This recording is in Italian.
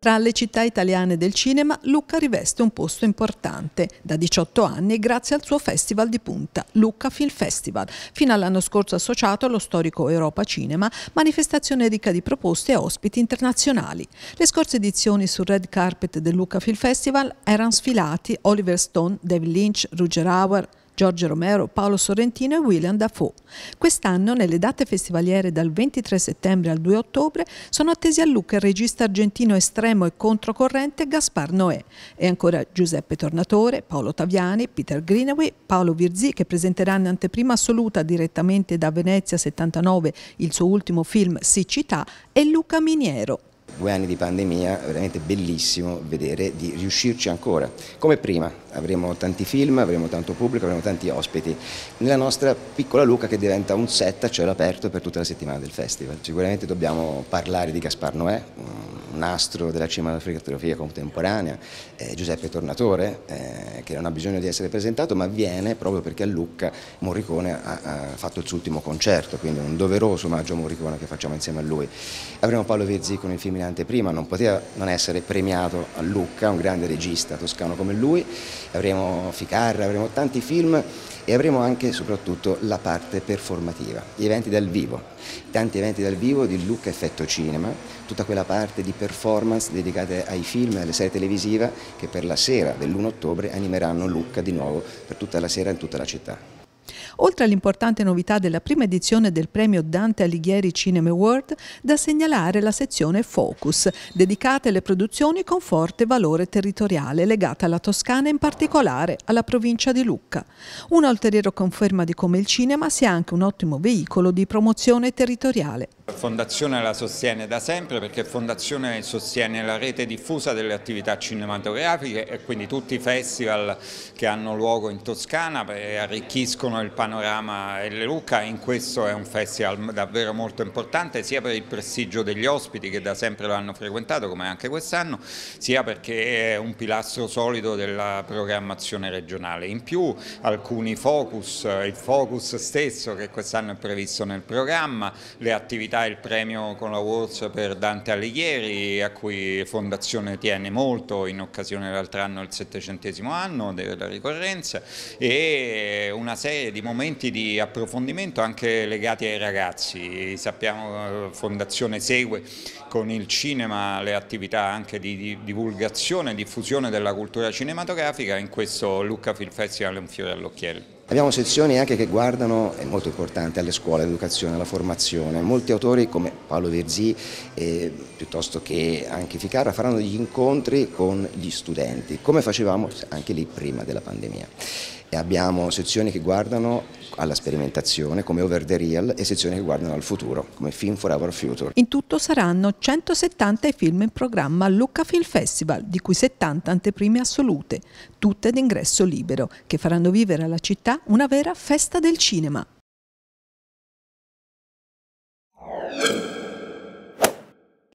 Tra le città italiane del cinema, Lucca riveste un posto importante da 18 anni grazie al suo festival di punta, Lucca Film Festival, fino all'anno scorso associato allo storico Europa Cinema, manifestazione ricca di proposte e ospiti internazionali. Le scorse edizioni sul red carpet del Lucca Film Festival erano sfilati Oliver Stone, David Lynch, Roger Hauer, Giorgio Romero, Paolo Sorrentino e William Dafoe. Quest'anno, nelle date festivaliere dal 23 settembre al 2 ottobre, sono attesi a Lucca il regista argentino estremo e controcorrente Gaspar Noé e ancora Giuseppe Tornatore, Paolo Taviani, Peter Greenaway, Paolo Virzì che presenteranno in anteprima assoluta direttamente da Venezia 79 il suo ultimo film Siccità e Luca Miniero due anni di pandemia, veramente bellissimo vedere di riuscirci ancora. Come prima, avremo tanti film, avremo tanto pubblico, avremo tanti ospiti. Nella nostra piccola Luca che diventa un set a cielo aperto per tutta la settimana del festival. Sicuramente dobbiamo parlare di Gaspar Noè, un astro della cinematografia contemporanea, eh, Giuseppe Tornatore, eh, che non ha bisogno di essere presentato, ma viene proprio perché a Lucca Morricone ha, ha fatto il suo ultimo concerto, quindi un doveroso omaggio a Morricone che facciamo insieme a lui. Avremo Paolo Verzi con il film in anteprima, non poteva non essere premiato a Lucca, un grande regista toscano come lui, avremo Ficarra, avremo tanti film e avremo anche e soprattutto la parte performativa, gli eventi dal vivo, tanti eventi dal vivo di Lucca Effetto Cinema, tutta quella parte di performance dedicate ai film e alle serie televisive che per la sera dell'1 ottobre animeranno animeranno Lucca di nuovo per tutta la sera in tutta la città. Oltre all'importante novità della prima edizione del premio Dante Alighieri Cinema Award, da segnalare la sezione Focus, dedicata alle produzioni con forte valore territoriale, legata alla Toscana e in particolare alla provincia di Lucca. Una ulteriore conferma di come il cinema sia anche un ottimo veicolo di promozione territoriale. Fondazione la sostiene da sempre perché Fondazione sostiene la rete diffusa delle attività cinematografiche e quindi tutti i festival che hanno luogo in Toscana arricchiscono il panorama delle Lucca in questo è un festival davvero molto importante sia per il prestigio degli ospiti che da sempre lo hanno frequentato come anche quest'anno sia perché è un pilastro solido della programmazione regionale. In più alcuni focus, il focus stesso che quest'anno è previsto nel programma, le attività città il premio con la Wars per Dante Alighieri a cui Fondazione tiene molto in occasione dell'altro anno il settecentesimo anno della ricorrenza e una serie di momenti di approfondimento anche legati ai ragazzi. Sappiamo che Fondazione segue con il cinema le attività anche di divulgazione e diffusione della cultura cinematografica in questo Lucca Film Festival è un fiore all'occhiello. Abbiamo sezioni anche che guardano, è molto importante, alle scuole, all'educazione, alla formazione. Molti autori come Paolo Verzì, eh, piuttosto che anche Ficarra, faranno degli incontri con gli studenti, come facevamo anche lì prima della pandemia e abbiamo sezioni che guardano alla sperimentazione come Over the Real e sezioni che guardano al futuro come Film for Our Future. In tutto saranno 170 i film in programma al Lucca Film Festival, di cui 70 anteprime assolute, tutte d'ingresso libero, che faranno vivere alla città una vera festa del cinema.